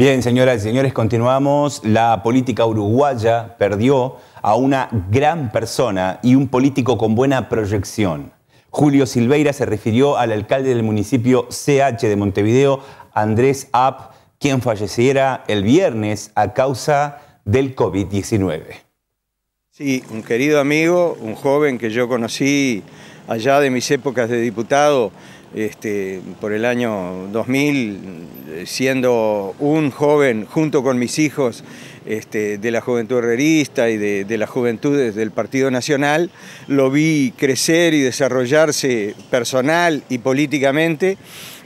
Bien, señoras y señores, continuamos. La política uruguaya perdió a una gran persona y un político con buena proyección. Julio Silveira se refirió al alcalde del municipio CH de Montevideo, Andrés App, quien falleciera el viernes a causa del COVID-19. Sí, un querido amigo, un joven que yo conocí allá de mis épocas de diputado, este, por el año 2000, siendo un joven junto con mis hijos este, de la juventud herrerista y de, de las juventudes del Partido Nacional, lo vi crecer y desarrollarse personal y políticamente.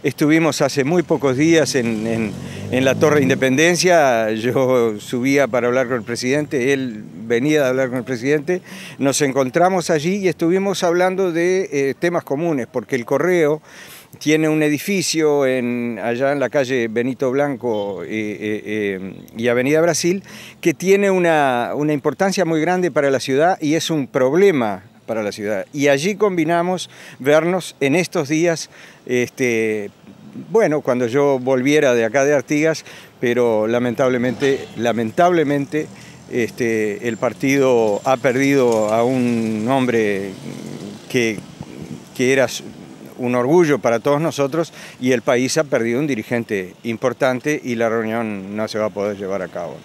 Estuvimos hace muy pocos días en en la Torre Independencia, yo subía para hablar con el presidente, él venía de hablar con el presidente, nos encontramos allí y estuvimos hablando de eh, temas comunes, porque el correo tiene un edificio allá en la calle Benito Blanco eh, eh, y Avenida Brasil que tiene una, importancia muy grande para la ciudad y es un problema para la ciudad. Y allí combinamos vernos en estos días este, bueno, cuando yo volviera de acá de Artigas, pero lamentablemente, lamentablemente, este, el partido ha perdido a un hombre que, que era un orgullo para todos nosotros y el país ha perdido un dirigente importante y la reunión no se va a poder llevar a cabo.